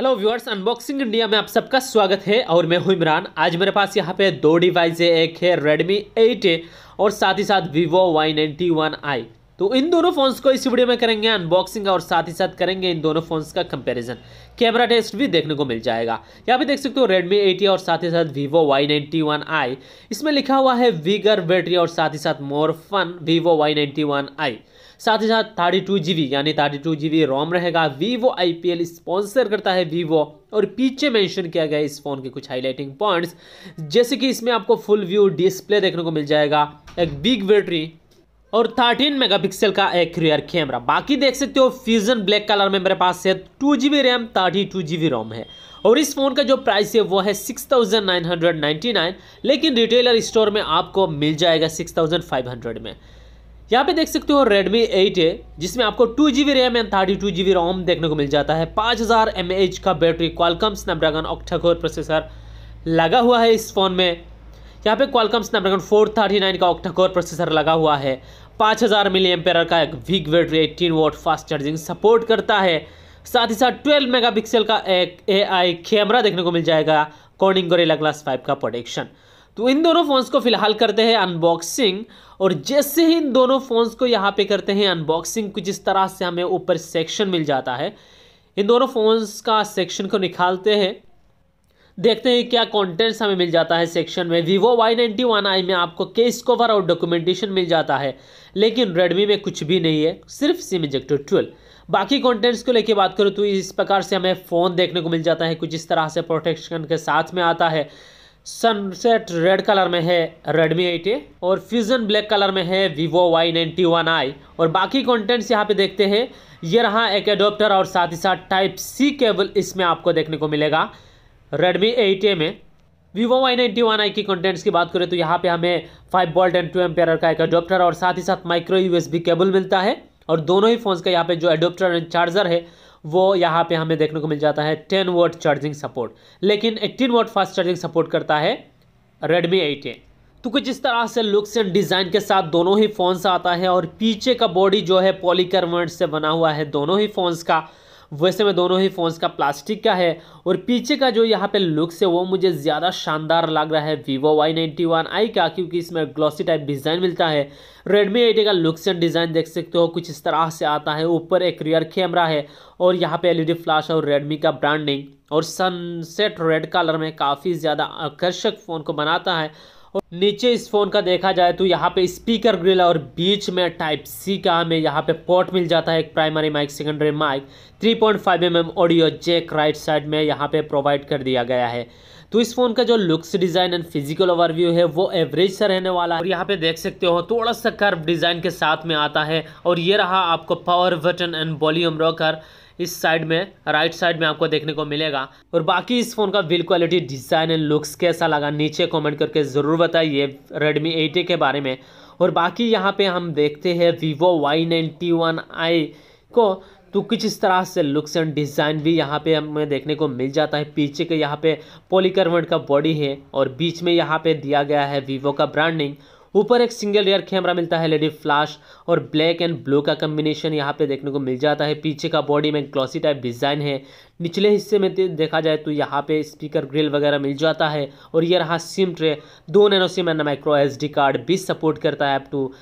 hello viewers unboxing India में आप सबका स्वागत है और मैं हूं इमरान आज मेरे पास यहाँ पे दो डिवाइस है एक है रेडमी 8 है और साथ ही साथ Vivo Y ninety one I तो इन दोनों फ़ोन्स को इस वीडियो में करेंगे अनबॉक्सिंग और साथ ही साथ करेंगे इन दोनों फ़ोन्स का कंपैरिजन कैमरा टेस्ट भी देखने को मिल जाएगा यहाँ पे देख सकते हो रेडमी एटी और साथ ही साथ Vivo Y ninety one I इसमें लिखा हुआ है वीगर बैटरी और साथ ही साथ more fun Vivo Y ninety one i साथ ही साथ थर्टी टू जी बी यानी थर्टी टू जी बी रोम रहेगा Vivo I P L sponsor करता है वीवो और पीछे मेंशन किया गया इस फ़ोन के कुछ हाईलाइटिंग पॉइंट्स जैसे कि इसमें आपको फुल व्यू डिस्प्ले देखने को मिल जाएगा एक बिग बैटरी और 13 मेगापिक्सल का एक रियर कैमरा बाकी देख सकते हो फ्यूजन ब्लैक कलर में मेरे पास है टू जी बी रैम थर्टी टू जी बी रोम है और इस फ़ोन का जो प्राइस है वो है 6,999 लेकिन रिटेलर स्टोर में आपको मिल जाएगा 6,500 में यहाँ पे देख सकते हो Redmi 8A जिसमें आपको टू जी बी रैम एंड थर्टी टू जी रोम देखने को मिल जाता है 5000 हज़ार एम एच का battery Qualcomm Snapdragon octa-core processor लगा हुआ है इस फ़ोन में यहाँ पे क्वालकम स्नैपड्रैगन 439 का ऑक्टाकोर प्रोसेसर लगा हुआ है 5000 हज़ार मिली एम्पेयर का एक weak battery eighteen watt fast charging support करता है साथ ही साथ ट्वेल्व मेगा का एक ए कैमरा देखने को मिल जाएगा कॉर्निंग गोरेला ग्लास फाइव का प्रोडक्शन तो इन दोनों फ़ोन्स को फ़िलहाल करते हैं अनबॉक्सिंग और जैसे ही इन दोनों फ़ोन्स को यहाँ पे करते हैं अनबॉक्सिंग कुछ इस तरह से हमें ऊपर सेक्शन मिल जाता है इन दोनों फ़ोन्स का सेक्शन को निकालते हैं देखते हैं क्या कंटेंट्स हमें मिल जाता है सेक्शन में Vivo Y ninety one I में आपको केस कवर और डॉक्यूमेंटेशन मिल जाता है लेकिन रेडमी में कुछ भी नहीं है सिर्फ सिम इजेक्टर ट्वेल्व बाकी कंटेंट्स को लेके बात करूँ तो इस प्रकार से हमें फ़ोन देखने को मिल जाता है कुछ इस तरह से प्रोटेक्शन के साथ में आता है सनसेट रेड कलर में है Redmi 8A और फ्यूजन ब्लैक कलर में है Vivo आई और बाकी कंटेंट्स यहाँ पे देखते हैं ये रहा एक एडोप्टर और साथ ही साथ टाइप सी केबल इसमें आपको देखने को मिलेगा Redmi 8A में Vivo आई की कंटेंट्स की बात करें तो यहाँ पे हमें five volt and M ampere का एक एडोप्टर और साथ ही साथ माइक्रो यू केबल मिलता है और दोनों ही फ़ोन्स का यहाँ पे जो एडोप्टर एंड चार्जर है वो यहाँ पे हमें देखने को मिल जाता है टेन वोट चार्जिंग सपोर्ट लेकिन eighteen watt fast charging support करता है रेडमी एट ए तो कुछ इस तरह से लुक्स एंड डिज़ाइन के साथ दोनों ही फ़ोन्स आता है और पीछे का बॉडी जो है पॉलीकर्बोनेट से बना हुआ है दोनों ही फ़ोन्स का वैसे में दोनों ही फ़ोन्स का प्लास्टिक का है और पीछे का जो यहाँ पे लुक्स है वो मुझे ज़्यादा शानदार लग रहा है Vivo Y ninety one I का क्योंकि इसमें ग्लॉसी टाइप डिज़ाइन मिलता है रेडमी एटी का लुक्स एंड डिज़ाइन देख सकते हो कुछ इस तरह से आता है ऊपर एक रियर कैमरा है और यहाँ पे एल फ्लैश e और रेडमी का ब्रांडिंग और सनसेट रेड कलर में काफ़ी ज़्यादा आकर्षक फ़ोन को बनाता है और नीचे इस फ़ोन का देखा जाए तो यहाँ पे स्पीकर ग्रिल और बीच में टाइप सी का हमें यहाँ पे पोर्ट मिल जाता है एक primary mic secondary mic 3.5 point mm audio jack right side में यहाँ पे प्रोवाइड कर दिया गया है तो इस फोन का जो looks design and physical overview है वो एवरेज सा रहने वाला है और यहाँ पे देख सकते हो थोड़ा सा कर्व डिजाइन के साथ में आता है और ये रहा आपको power button and volume rocker इस साइड में राइट साइड में आपको देखने को मिलेगा और बाकी इस फ़ोन का build quality design and looks कैसा लगा नीचे कमेंट करके ज़रूर बताइए रेडमी एट के बारे में और बाकी यहाँ पे हम देखते हैं Vivo Y ninety one I को तो कुछ इस तरह से लुक्स एंड डिज़ाइन भी यहाँ पे हमें देखने को मिल जाता है पीछे के यहाँ पे पॉलीकर्वेंट का बॉडी है और बीच में यहाँ पे दिया गया है वीवो का ब्रांडिंग ऊपर एक सिंगल रेयर कैमरा मिलता है लेडी फ्लैश और ब्लैक एंड ब्लू का कम्बिनेशन यहाँ पे देखने को मिल जाता है पीछे का बॉडी में ग्लॉसी टाइप डिज़ाइन है निचले हिस्से में देखा जाए तो यहाँ पे स्पीकर ग्रिल वगैरह मिल जाता है और ये रहा सिम ट्रे दो nano SIM and micro S card भी सपोर्ट करता है up to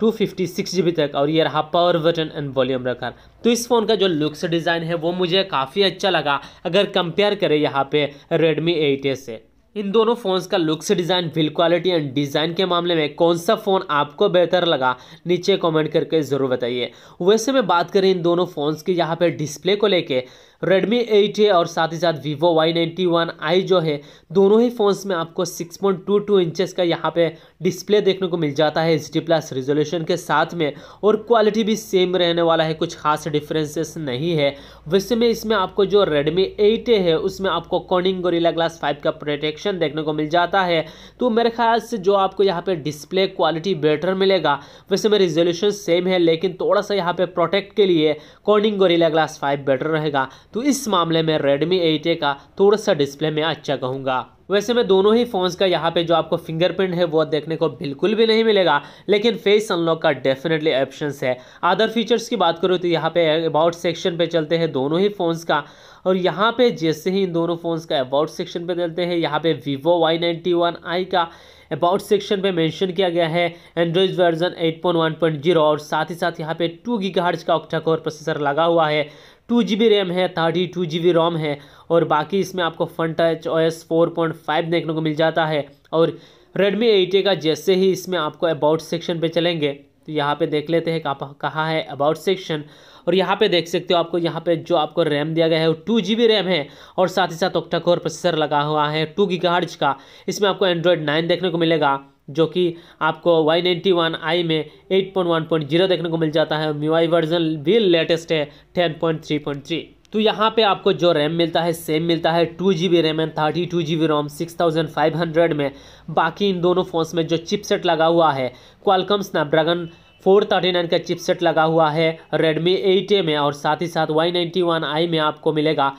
two fifty six GB बी तक और ये रहा पावर बटन एंड वॉल्यूम रखा तो इस फ़ोन का जो लुक्स डिज़ाइन है वो मुझे काफ़ी अच्छा लगा अगर कंपेयर करें यहाँ पे रेडमी एट से इन दोनों फ़ोन्स का looks design build quality and design के मामले में कौन सा फ़ोन आपको बेहतर लगा नीचे कमेंट करके ज़रूर बताइए वैसे मैं बात करें इन दोनों फ़ोन्स की यहाँ पर डिस्प्ले को लेके रेडमी एट ए और साथ ही साथ Vivo Y ninety one I जो है दोनों ही फ़ोन्स में आपको six point two two inches का यहाँ पे डिस्प्ले देखने को मिल जाता है एच डी प्लस रिजोल्यूशन के साथ में और क्वालिटी भी सेम रहने वाला है कुछ खास डिफरेंसेस नहीं है वैसे में इसमें आपको जो रेडमी एट है उसमें आपको कॉनिंग गोरीला ग्लास फाइव का प्रोटेक्शन देखने को मिल जाता है तो मेरे ख्याल से जो आपको यहाँ पर डिस्प्ले क्वालिटी बेटर मिलेगा वैसे में रिजोल्यूशन सेम है लेकिन थोड़ा सा यहाँ पर प्रोटेक्ट के लिए Corning Gorilla Glass five better रहेगा तो इस मामले में Redmi 8A का थोड़ा सा डिस्प्ले में अच्छा कहूँगा वैसे मैं दोनों ही फ़ोन्स का यहाँ पे जो आपको फिंगरप्रिंट है वो देखने को बिल्कुल भी नहीं मिलेगा लेकिन फेस अनलॉक का डेफिनेटली ऑप्शन है अदर फीचर्स की बात करूँ तो यहाँ पे अबाउट सेक्शन पे चलते हैं दोनों ही फ़ोन्स का और यहाँ पे जैसे ही इन दोनों फ़ोन्स का अबाउट सेक्शन पे चलते हैं यहाँ पे Vivo Y ninety one I का अबाउट सेक्शन पे मेंशन किया गया है एंड्रॉइड वर्जन 8.1.0 और साथ ही साथ यहाँ पे टू गीगाहर्ट्ज का ऑक्टा कोर प्रोसेसर लगा हुआ है टू जी बी रैम है थर्टी टू जी बी रोम है और बाकी इसमें आपको Funtouch O S four point five देखने को मिल जाता है और रेडमी एट का जैसे ही इसमें आपको अबाउट सेक्शन पे चलेंगे तो यहाँ पे देख लेते हैं कहाँ है अबाउट सेक्शन और यहाँ पे देख सकते हो आपको यहाँ पे जो आपको रैम दिया गया है वो टू जी बी रैम है और साथ ही साथ ऑक्टा कोर प्रोसेसर लगा हुआ है टू गीगाहर्ज का इसमें आपको एंड्रॉयड नाइन देखने को मिलेगा जो कि आपको वाई नाइन्टी वन आई में eight point one point zero देखने को मिल जाता है मी वाई वर्जन भी लेटेस्ट है ten point three point three तो यहाँ पे आपको जो रैम मिलता है सेम मिलता है टू जी बी RAM and thirty two GB बी रोम सिक्स थाउजेंड फाइव हंड्रेड में बाकी इन दोनों फ़ोन्स में जो चिपसेट लगा हुआ है Qualcomm Snapdragon four thirty nine का चिपसेट लगा हुआ है रेडमी एट ए में और साथ ही साथ वाई नाइन्टी वन आई में आपको मिलेगा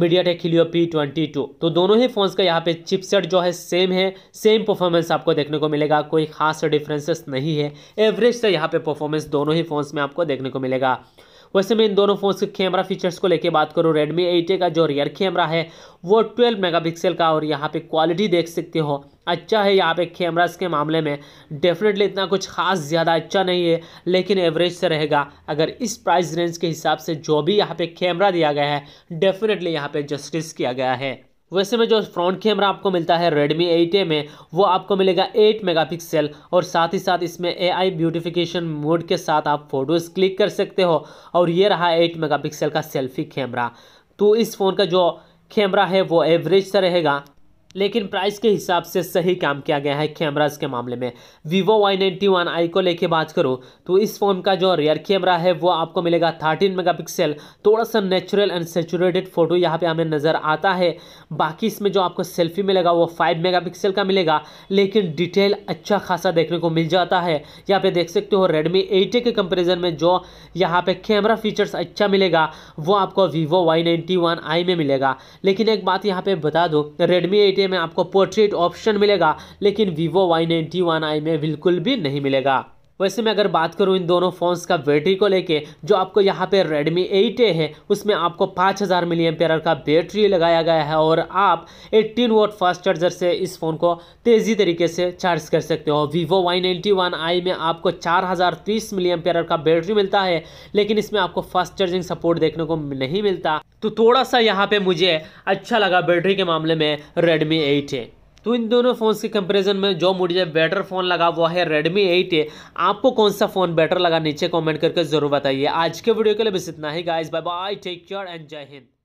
MediaTek Helio P twenty two तो दोनों ही फ़ोन्स का यहाँ पे चिपसेट जो है सेम है सेम परफॉर्मेंस आपको देखने को मिलेगा कोई खास डिफरेंसेस नहीं है एवरेज से यहाँ पे परफॉर्मेंस दोनों ही फ़ोन्स में आपको देखने को मिलेगा वैसे मैं इन दोनों फोन के कैमरा फीचर्स को लेकर बात करूँ रेडमी एट का जो रियर कैमरा है वो ट्वेल्व मेगा का और यहाँ पर क्वालिटी देख सकते हो अच्छा है यहाँ पे कैमरास के मामले में डेफिनेटली इतना कुछ खास ज़्यादा अच्छा नहीं है लेकिन एवरेज से रहेगा अगर इस प्राइस रेंज के हिसाब से जो भी यहाँ पे कैमरा दिया गया है डेफिनेटली यहाँ पे जस्टिस किया गया है वैसे में जो फ्रंट कैमरा आपको मिलता है Redmi 8A में वो आपको मिलेगा 8 मेगापिक्सल और साथ ही साथ इसमें आई ब्यूटिफिकेशन मोड के साथ आप फोटोज़ क्लिक कर सकते हो और ये रहा 8 मेगापिक्सल का सेल्फी कैमरा तो इस फ़ोन का जो कैमरा है वो एवरेज सा रहेगा लेकिन प्राइस के हिसाब से सही काम किया गया है कैमराज के मामले में Vivo Y ninety one I को लेके बात करूँ तो इस फ़ोन का जो रियर कैमरा है वो आपको मिलेगा थर्टीन मेगापिक्सल थोड़ा सा नेचुरल एंड सेचुरेटेड फोटो यहाँ पे हमें नज़र आता है बाकी इसमें जो आपको सेल्फी मिलेगा वो फाइव मेगापिक्सल का मिलेगा लेकिन डिटेल अच्छा खासा देखने को मिल जाता है यहाँ पे देख सकते हो रेडमी एट के कंपेरिजन में जो यहाँ पे कैमरा फीचर्स अच्छा मिलेगा वो आपको Vivo Y ninety one I में मिलेगा लेकिन एक बात यहाँ पे बता दो रेडमी एट में आपको पोर्ट्रेट ऑप्शन मिलेगा लेकिन Vivo Y ninety one I में बिल्कुल भी नहीं मिलेगा वैसे मैं अगर बात करूँ इन दोनों फ़ोन्स का बैटरी को लेके जो आपको यहाँ पे Redmi 8A है उसमें आपको 5000 हज़ार मिली का बैटरी लगाया गया है और आप 18 वोट फास्ट चार्जर से इस फ़ोन को तेज़ी तरीके से चार्ज कर सकते हो Vivo Y91i में आपको 4030 हज़ार का बैटरी मिलता है लेकिन इसमें आपको फास्ट चार्जिंग सपोर्ट देखने को नहीं मिलता तो थोड़ा सा यहाँ पर मुझे अच्छा लगा बैटरी के मामले में रेडमी एट है तो इन दोनों फ़ोन के कंपैरिजन में जो मुझे बेटर फ़ोन लगा वो है रेडमी एट आपको कौन सा फ़ोन बेटर लगा नीचे कमेंट करके ज़रूर बताइए आज के वीडियो के लिए बस इतना ही guys bye bye take care and जय हिंद